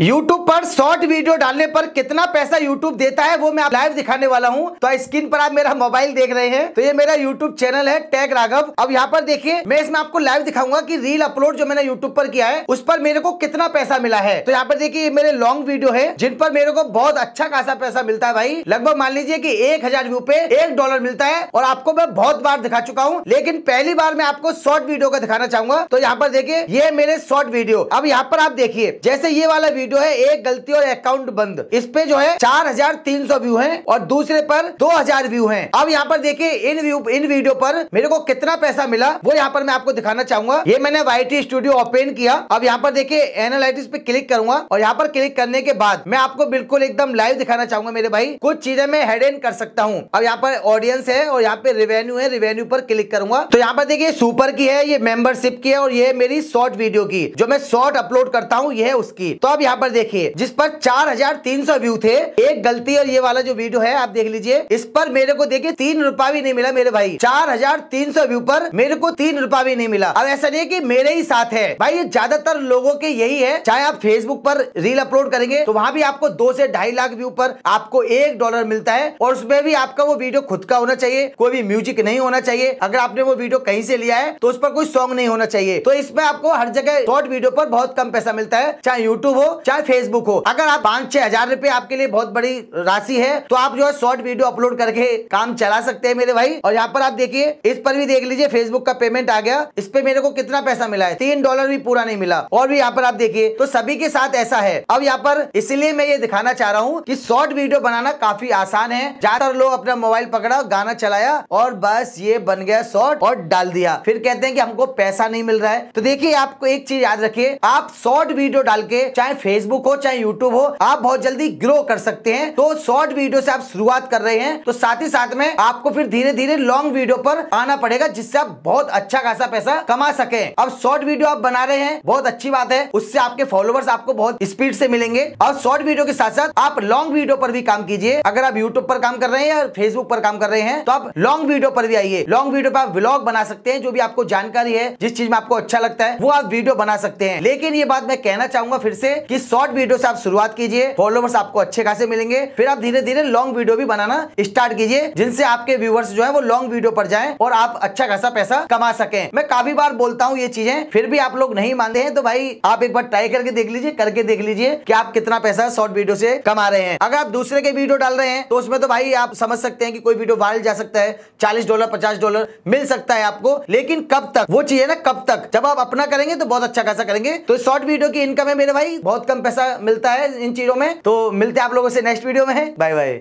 YouTube पर short video डालने पर कितना पैसा YouTube देता है वो मैं आप लाइव दिखाने वाला हूँ तो स्क्रीन पर आप मेरा मोबाइल देख रहे हैं तो ये मेरा YouTube चैनल है टैग राघव अब यहाँ पर देखिए मैं इसमें आपको लाइव दिखाऊंगा कि रील अपलोड जो मैंने YouTube पर किया है उस पर मेरे को कितना पैसा मिला है तो यहाँ पर देखिए ये मेरे लॉन्ग वीडियो है जिन पर मेरे को बहुत अच्छा खासा पैसा मिलता है भाई लगभग मान लीजिए की एक हजार रूपए एक डॉलर मिलता है और आपको मैं बहुत बार दिखा चुका हूँ लेकिन पहली बार मैं आपको शॉर्ट वीडियो का दिखाना चाहूंगा तो यहाँ पर देखिये ये मेरे शॉर्ट वीडियो अब यहाँ पर आप देखिए जैसे ये वाला वीडियो है एक गलती और अकाउंट बंद इस पे जो है चार हजार तीन सौ व्यू है और दूसरे पर दो हजार व्यू है अब यहाँ पर देखिए इन व्यू इन वीडियो पर मेरे को कितना पैसा मिला वो यहाँ पर मैं आपको दिखाना चाहूंगा ये मैंने वाई स्टूडियो ओपन किया अब यहाँ पर देखिए एनालिस पे क्लिक करूंगा और यहाँ पर क्लिक करने के बाद मैं आपको बिल्कुल एकदम लाइव दिखाना चाहूंगा मेरे भाई कुछ चीजें मैं हेड एन कर सकता हूँ अब यहाँ पर ऑडियंस है और यहाँ पे रेवेन्यू है रिवेन्यू पर क्लिक करूंगा तो यहाँ पर देखिए सुपर की है ये मेंबरशिप की है और ये मेरी शॉर्ट वीडियो की जो मैं शॉर्ट अपलोड करता हूँ ये है उसकी तो अब यहाँ पर देखिए जिस पर 4,300 व्यू थे एक गलती और ये वाला जो वीडियो है आप देख लीजिए इस पर मेरे को देखिए तीन रूपा भी नहीं मिला मेरे भाई 4,300 व्यू पर मेरे को तीन रूपा भी नहीं मिला अब ऐसा नहीं की मेरे ही साथ है भाई ये ज्यादातर लोगों के यही है चाहे आप फेसबुक पर रील अपलोड करेंगे तो वहाँ भी आपको दो से ढाई लाख व्यू पर आपको एक डॉलर मिलता है और उसमें भी आपका वो वीडियो खुद का होना चाहिए कोई भी म्यूजिक नहीं होना चाहिए अगर आपने वो वीडियो कहीं से लिया है तो उस पर कोई सॉन्ग नहीं होना चाहिए तो इसमें आपको हर जगह शॉर्ट वीडियो पर बहुत कम पैसा मिलता है चाहे YouTube हो चाहे फेसबुक हो अगर आप पांच छह हजार रूपए आपके लिए बहुत बड़ी राशि है तो आप जो है शॉर्ट वीडियो अपलोड करके काम चला सकते हैं मेरे भाई और यहाँ पर आप देखिए इस पर भी देख लीजिए फेसबुक का पेमेंट आ गया इस पे मेरे को कितना पैसा मिला है तीन डॉलर भी पूरा नहीं मिला और भी यहाँ पर आप देखिए तो सभी के साथ ऐसा है अब यहाँ पर इसलिए मैं ये दिखाना चाह रहा हूँ की शॉर्ट वीडियो बनाना काफी आसान है ज्यादातर लोग अपना मोबाइल पकड़ा गाना चलाया और बस ये बन गया शॉर्ट और डाल दिया फिर कहते हैं कि हमको पैसा नहीं मिल रहा है तो देखिए आपको एक चीज याद रखिए आप शॉर्ट वीडियो डाल के चाहे फेसबुक हो चाहे यूट्यूब हो आप बहुत जल्दी ग्रो कर सकते हैं तो शॉर्ट वीडियो से आप शुरुआत कर रहे हैं तो साथ ही साथ में आपको फिर धीरे धीरे लॉन्ग वीडियो पर आना पड़ेगा जिससे आप बहुत अच्छा खासा पैसा कमा सके अब शॉर्ट वीडियो आप बना रहे हैं बहुत अच्छी बात है उससे आपके फॉलोअर्स आपको बहुत स्पीड से मिलेंगे और शॉर्ट वीडियो के साथ साथ आप लॉन्ग वीडियो पर भी काम कीजिए अगर आप यूट्यूब पर काम कर रहे हैं या फेसबुक पर काम कर रहे हैं तो आप लॉन्ग वीडियो पर भी आइए लॉन्ग वीडियो पर आप ब्लॉग बना सकते हैं जो भी आपको जानकारी है जिस चीज में आपको अच्छा लगता है वो आप वीडियो बना सकते हैं लेकिन ये बात मैं कहना चाहूंगा फिर से कि इस शॉर्ट वीडियो से आप शुरुआत कीजिए फॉलोवर्स आपको अच्छे खासे मिलेंगे फिर आप धीरे धीरे लॉन्ग वीडियो भी बनाना स्टार्ट कीजिए जिनसे आपके व्यूवर्स जो है वो लॉन्ग वीडियो पर जाए और आप अच्छा खासा पैसा कमा सके मैं काफी बार बोलता हूँ ये चीजें फिर भी आप लोग नहीं मानते हैं तो भाई आप एक बार ट्राई करके देख लीजिए करके देख लीजिए की आप कितना पैसा शॉर्ट वीडियो से कमा रहे हैं अगर आप दूसरे के वीडियो डाल रहे हैं तो उसमें तो भाई आप समझ सकते हैं कि कोई वीडियो वायरल जा सकता है चालीस डॉलर पचास डॉलर मिल सकता है आपको लेकिन कब तक वो चाहिए ना कब तक जब आप अपना करेंगे तो बहुत अच्छा खासा करेंगे तो शॉर्ट वीडियो की इनकम है मेरे भाई बहुत कम पैसा मिलता है इन चीजों में तो मिलते हैं आप लोगों से नेक्स्ट वीडियो में बाय बाय